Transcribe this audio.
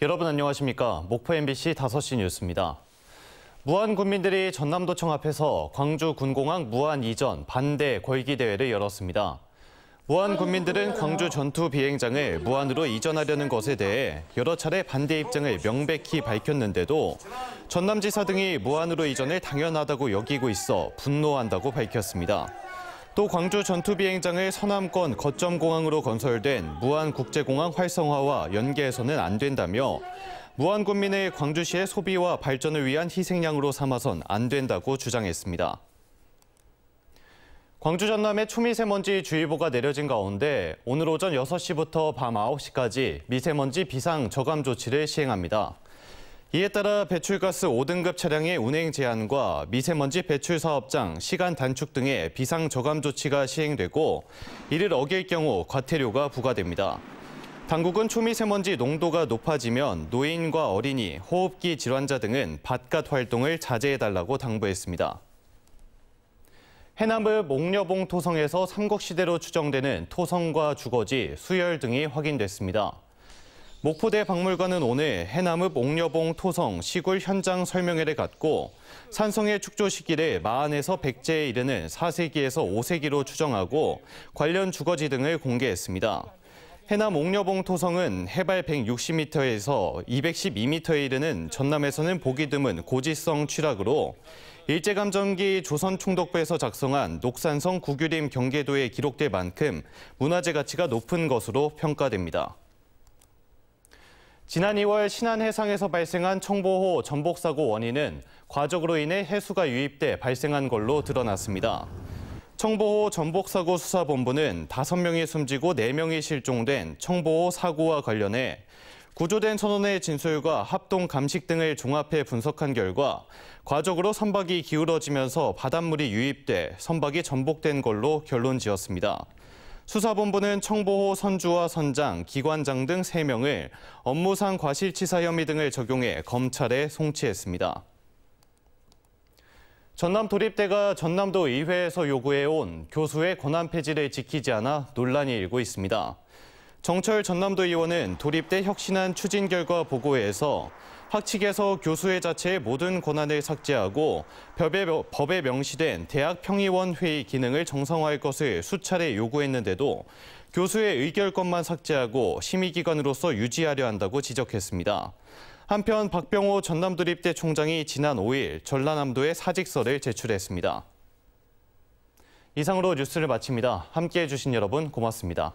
여러분 안녕하십니까? 목포 MBC 5시 뉴스입니다. 무한 군민들이 전남도청 앞에서 광주 군공항 무한 이전 반대 걸기 대회를 열었습니다. 무한 군민들은 광주 전투 비행장을 무한으로 이전하려는 것에 대해 여러 차례 반대 입장을 명백히 밝혔는데도 전남지사 등이 무한으로 이전을 당연하다고 여기고 있어 분노한다고 밝혔습니다. 또 광주 전투 비행장을 서남권 거점 공항으로 건설된 무안 국제공항 활성화와 연계해서는 안 된다며 무안 군민의 광주시의 소비와 발전을 위한 희생양으로 삼아선 안 된다고 주장했습니다. 광주 전남에 초미세먼지 주의보가 내려진 가운데 오늘 오전 6시부터 밤 9시까지 미세먼지 비상 저감 조치를 시행합니다. 이에 따라 배출가스 5등급 차량의 운행 제한과 미세먼지 배출 사업장 시간 단축 등의 비상 저감 조치가 시행되고 이를 어길 경우 과태료가 부과됩니다. 당국은 초미세먼지 농도가 높아지면 노인과 어린이, 호흡기 질환자 등은 바깥 활동을 자제해달라고 당부했습니다. 해남을 목녀봉 토성에서 삼국시대로 추정되는 토성과 주거지, 수열 등이 확인됐습니다. 목포대 박물관은 오늘 해남의 목녀봉 토성 시골 현장 설명회를 갖고 산성의 축조 시기를 마한에서 백제에 이르는 4세기에서 5세기로 추정하고 관련 주거지 등을 공개했습니다. 해남 옥녀봉 토성은 해발 160m에서 212m에 이르는 전남에서는 보기 드문 고지성 추락으로 일제감정기 조선총독부에서 작성한 녹산성 구규림 경계도에 기록될 만큼 문화재 가치가 높은 것으로 평가됩니다. 지난 2월 신안해상에서 발생한 청보호 전복사고 원인은 과적으로 인해 해수가 유입돼 발생한 걸로 드러났습니다. 청보호 전복사고 수사본부는 5명이 숨지고 4명이 실종된 청보호 사고와 관련해 구조된 선원의 진술과 합동 감식 등을 종합해 분석한 결과 과적으로 선박이 기울어지면서 바닷물이 유입돼 선박이 전복된 걸로 결론 지었습니다. 수사본부는 청보호 선주와 선장, 기관장 등 3명을 업무상 과실치사 혐의 등을 적용해 검찰에 송치했습니다. 전남도립대가 전남도 의회에서 요구해온 교수의 권한 폐지를 지키지 않아 논란이 일고 있습니다. 정철 전남도 의원은 도립대 혁신안 추진 결과 보고에서 학칙에서 교수의 자체의 모든 권한을 삭제하고 법에, 명시된 대학 평의원 회의 기능을 정상화할 것을 수차례 요구했는데도 교수의 의결권만 삭제하고 심의기관으로서 유지하려 한다고 지적했습니다. 한편 박병호 전남도립대 총장이 지난 5일 전라남도에 사직서를 제출했습니다. 이상으로 뉴스를 마칩니다. 함께해 주신 여러분 고맙습니다.